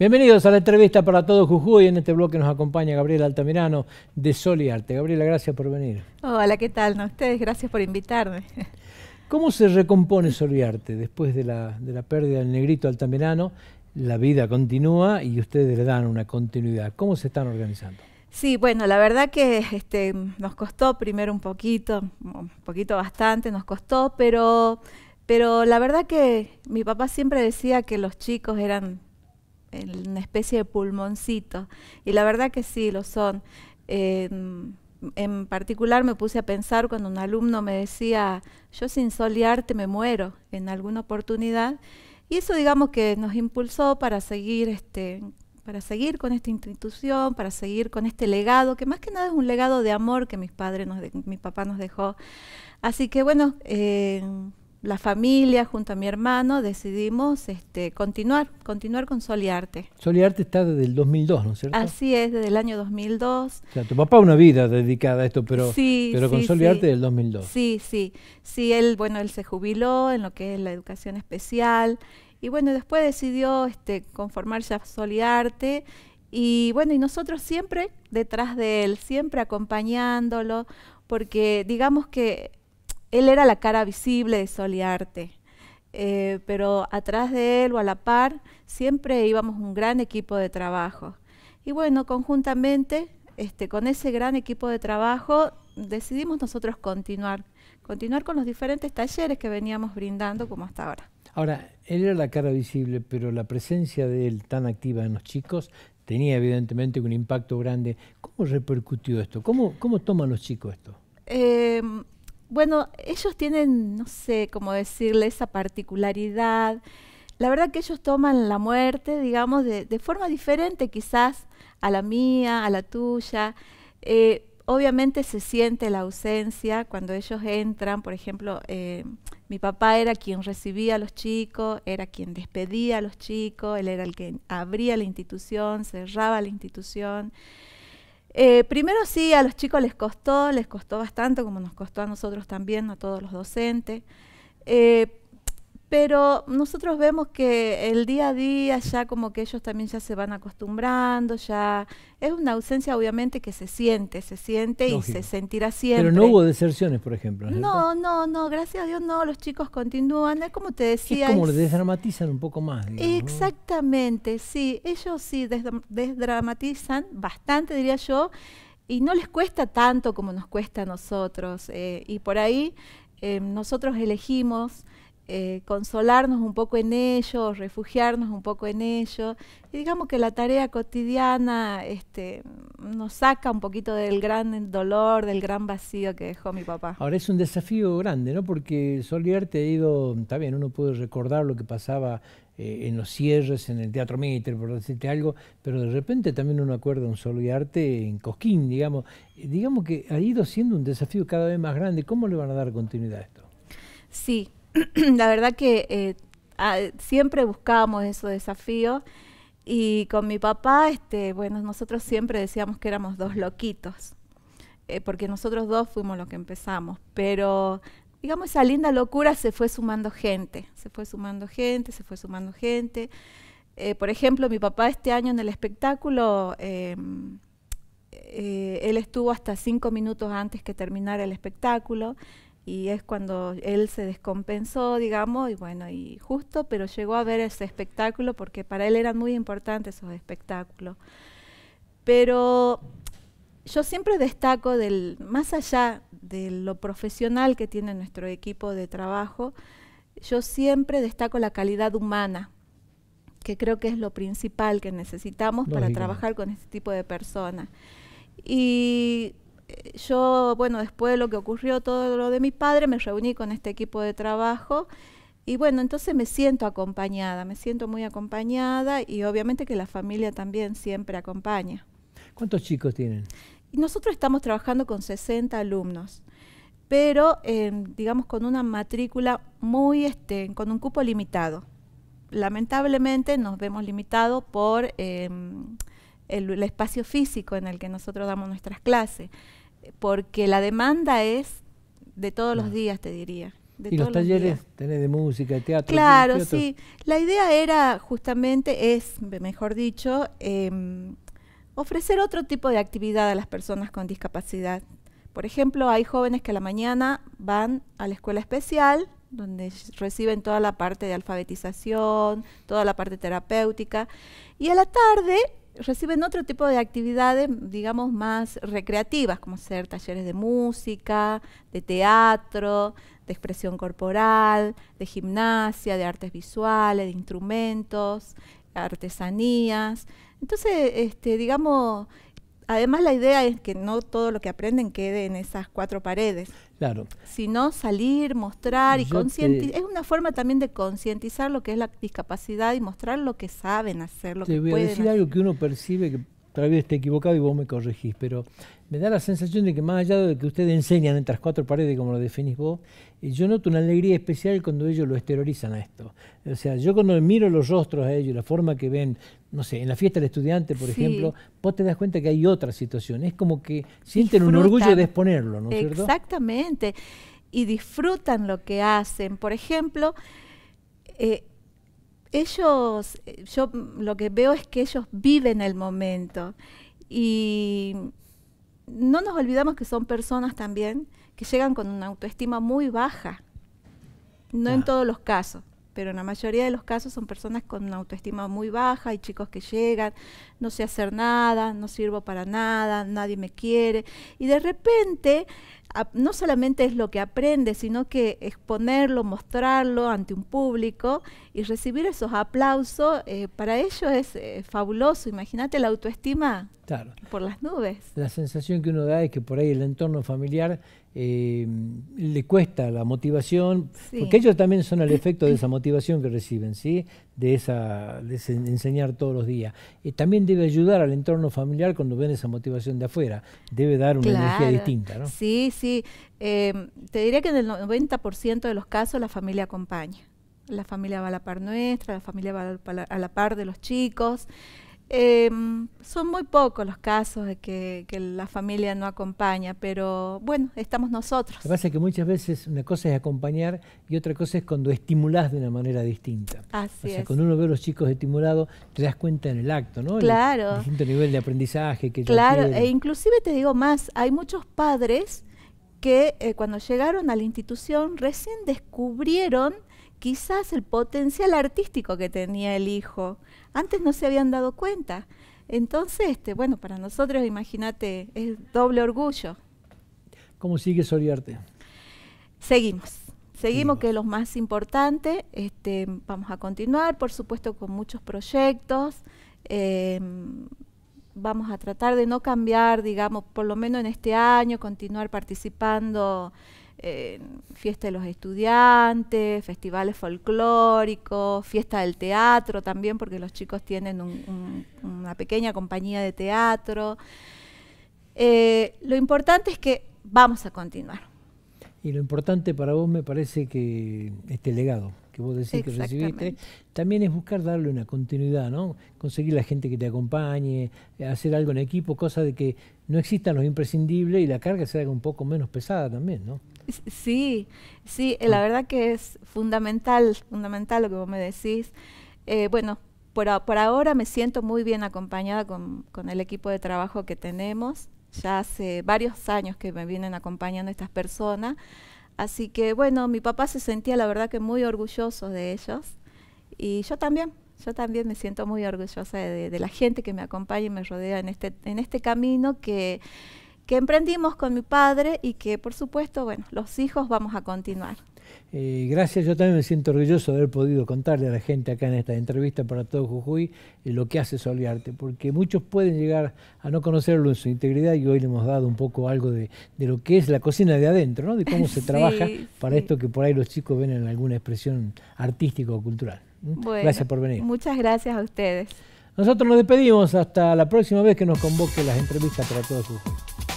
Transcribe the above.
Bienvenidos a la entrevista para todos Jujuy. En este bloque nos acompaña Gabriela Altamirano de Sol y Arte. Gabriela, gracias por venir. Hola, ¿qué tal? ustedes, gracias por invitarme. ¿Cómo se recompone Sol y Arte después de la, pérdida del negrito Altamirano? La vida continúa y ustedes le dan una continuidad. ¿Cómo se están organizando? Sí, bueno, la verdad que este, nos costó primero un poquito, un poquito bastante nos costó, pero, pero la verdad que mi papá siempre decía que los chicos eran una especie de pulmoncito. Y la verdad que sí, lo son. en particular me puse a pensar cuando un alumno me decía, yo sin soliarte me muero en alguna oportunidad. Y eso digamos que nos impulsó para seguir, este, para seguir con esta institución, para seguir con este legado, que más que nada es un legado de amor que mis padres, nos mi papá nos dejó. Así que bueno, eh, la familia junto a mi hermano decidimos este, continuar, continuar con Soliarte. Soliarte está desde el 2002, ¿no es cierto? Así es, desde el año 2002. O tu papá una vida dedicada a esto, pero, pero con Soliarte desde del 2002. Sí, sí. Sí, él, bueno, él se jubiló en lo que es la educación especial y bueno, después decidió este, conformar ya Soliarte y bueno, y nosotros siempre detrás de él, siempre acompañándolo, porque digamos que él era la cara visible de Soliarte. Eh, pero atrás de él o a la par siempre íbamos un gran equipo de trabajo. Y bueno, conjuntamente, este, con ese gran equipo de trabajo, decidimos nosotros continuar, continuar con los diferentes talleres que veníamos brindando como hasta ahora. Ahora, él era la cara visible, pero la presencia de él tan activa en los chicos tenía evidentemente un impacto grande. ¿Cómo repercutió esto? ¿Cómo, toman los chicos esto? Em, bueno, ellos tienen, no sé cómo decirle, esa particularidad. La verdad que ellos toman la muerte, digamos, de, forma diferente quizás a la mía, a la tuya. Eh, obviamente se siente la ausencia cuando ellos entran, por ejemplo, eh, mi papá era quien recibía a los chicos, era quien despedía a los chicos, él era el que abría la institución, cerraba la institución. Eh, primero sí, a los chicos les costó, les costó bastante, como nos costó a nosotros también, a todos los docentes. Eh, pero nosotros vemos que el día a día ya como que ellos también ya se van acostumbrando, ya es una ausencia obviamente que se siente, se siente y se sentirá siempre. Pero no hubo deserciones, por ejemplo. No, no, no, gracias a Dios no, los chicos continúan, es como te decía. Es como les desdramatizan un poco más. exactamente, sí, ellos sí desdramatizan bastante, diría yo, y no les cuesta tanto como nos cuesta a nosotros. Eh, y por ahí eh, nosotros elegimos... Eh, consolarnos un poco en ello, refugiarnos un poco en ello. Y digamos que la tarea cotidiana este, nos saca un poquito del gran dolor, del gran vacío que dejó mi papá. Ahora es un desafío grande, ¿no? Porque y Arte ha ido, está bien, uno puede recordar lo que pasaba eh, en los cierres, en el Teatro Mitre, por decirte algo, pero de repente también uno acuerda un Arte en Cosquín, digamos. Eh, digamos que ha ido siendo un desafío cada vez más grande. ¿Cómo le van a dar continuidad a esto? Sí, la verdad que eh, ah, siempre buscábamos esos desafíos y con mi papá, este, bueno, nosotros siempre decíamos que éramos dos loquitos, eh, porque nosotros dos fuimos los que empezamos, pero digamos esa linda locura se fue sumando gente, se fue sumando gente, se fue sumando gente. Eh, por ejemplo, mi papá este año en el espectáculo, em, él estuvo hasta cinco minutos antes que terminara el espectáculo y es cuando él se descompensó, digamos, y bueno, y justo, pero llegó a ver ese espectáculo porque para él eran muy importantes esos espectáculos. Pero yo siempre destaco del más allá de lo profesional que tiene nuestro equipo de trabajo, yo siempre destaco la calidad humana, que creo que es lo principal que necesitamos para trabajar con este tipo de personas. Y yo, bueno, después de lo que ocurrió, todo lo de mi padre, me reuní con este equipo de trabajo y bueno, entonces me siento acompañada, me siento muy acompañada y obviamente que la familia también siempre acompaña. ¿Cuántos chicos tienen? nosotros estamos trabajando con 60 alumnos, pero eh, digamos con una matrícula muy, este, con un cupo limitado. Lamentablemente nos vemos limitados por... Eh, el, espacio físico en el que nosotros damos nuestras clases, porque la demanda es de todos los días, te diría. De y todos los talleres tenés de música, teatro. Claro, sí. La idea era justamente, es, mejor dicho, em, ofrecer otro tipo de actividad a las personas con discapacidad. Por ejemplo, hay jóvenes que a la mañana van a la escuela especial, donde reciben toda la parte de alfabetización, toda la parte terapéutica, y a la tarde reciben otro tipo de actividades, digamos, más recreativas, como ser talleres de música, de teatro, de expresión corporal, de gimnasia, de artes visuales, de instrumentos, artesanías. Entonces, este, digamos, Además, la idea es que no todo lo que aprenden quede en esas cuatro paredes. Claro. Sino salir, mostrar y concientizar. Es una forma también de concientizar lo que es la discapacidad y mostrar lo que saben hacer, lo que voy a decir algo que uno percibe que tal vez esté equivocado y vos me corregís, pero me da la sensación de que más allá de que ustedes enseñan entre las cuatro paredes, como lo definís vos, eh, yo noto una alegría especial cuando ellos lo exteriorizan a esto. O sea, yo cuando miro los rostros a ellos, la forma que ven, no sé, en la fiesta del estudiante, por ejemplo, vos te das cuenta que hay otra situación. Es como que sienten un orgullo de exponerlo, ¿no es cierto? Exactamente. Y disfrutan lo que hacen. Por ejemplo, eh, ellos, eh, yo lo que veo es que ellos viven el momento y no nos olvidamos que son personas también que llegan con una autoestima muy baja, no en todos los casos pero en la mayoría de los casos son personas con una autoestima muy baja, hay chicos que llegan, no sé hacer nada, no sirvo para nada, nadie me quiere, y de repente no solamente es lo que aprende, sino que exponerlo, mostrarlo ante un público y recibir esos aplausos, eh, para ellos es eh, fabuloso. Imagínate la autoestima por las nubes. La sensación que uno da es que por ahí el entorno familiar eh, le cuesta la motivación, porque ellos también son el efecto de esa motivación que reciben, ¿sí? de, esa, de enseñar todos los días. Eh, también debe ayudar al entorno familiar cuando ven esa motivación de afuera, debe dar una energía distinta. ¿no? Sí, sí. Em, te diría que en el 90% de los casos la familia acompaña. La familia va a la par nuestra, la familia va a la par de los chicos. Em, son muy pocos los casos de que, la familia no acompaña, pero bueno, estamos nosotros. Lo que pasa es que muchas veces una cosa es acompañar y otra cosa es cuando estimulás de una manera distinta. Así o sea, cuando uno ve a los chicos estimulados, te das cuenta en el acto, ¿no? Claro. nivel de aprendizaje que Claro, e inclusive te digo más, hay muchos padres que eh, cuando llegaron a la institución recién descubrieron quizás el potencial artístico que tenía el hijo. Antes no se habían dado cuenta. Entonces, este, bueno, para nosotros, imagínate, es doble orgullo. ¿Cómo sigue Soliarte? Seguimos. Seguimos, que es lo más importante. Este, vamos a continuar, por supuesto, con muchos proyectos. Em, vamos a tratar de no cambiar, digamos, por lo menos en este año, continuar participando fiesta de los estudiantes, festivales folclóricos, fiesta del teatro también, porque los chicos tienen una pequeña compañía de teatro. Eh, lo importante es que vamos a continuar. Y lo importante para vos me parece que este legado que vos decís que recibiste, también es buscar darle una continuidad, ¿no? Conseguir la gente que te acompañe, hacer algo en equipo, cosa de que no existan los imprescindibles y la carga sea un poco menos pesada también, ¿no? Sí, sí, eh, la ah. verdad que es fundamental, fundamental lo que vos me decís. Eh, bueno, por, ahora me siento muy bien acompañada con, con el equipo de trabajo que tenemos. Ya hace varios años que me vienen acompañando estas personas. Así que bueno, mi papá se sentía la verdad que muy orgulloso de ellos y yo también, yo también me siento muy orgullosa de, la gente que me acompaña y me rodea en este, en este camino que que emprendimos con mi padre y que por supuesto, bueno, los hijos vamos a continuar. Eh, gracias, yo también me siento orgulloso de haber podido contarle a la gente acá en esta entrevista para todo Jujuy eh, lo que hace Soliarte, porque muchos pueden llegar a no conocerlo en su integridad y hoy le hemos dado un poco algo de, lo que es la cocina de adentro, de cómo se trabaja para esto que por ahí los chicos ven en alguna expresión artística o cultural. gracias por venir. Muchas gracias a ustedes. Nosotros nos despedimos hasta la próxima vez que nos convoque las entrevistas para todo Jujuy.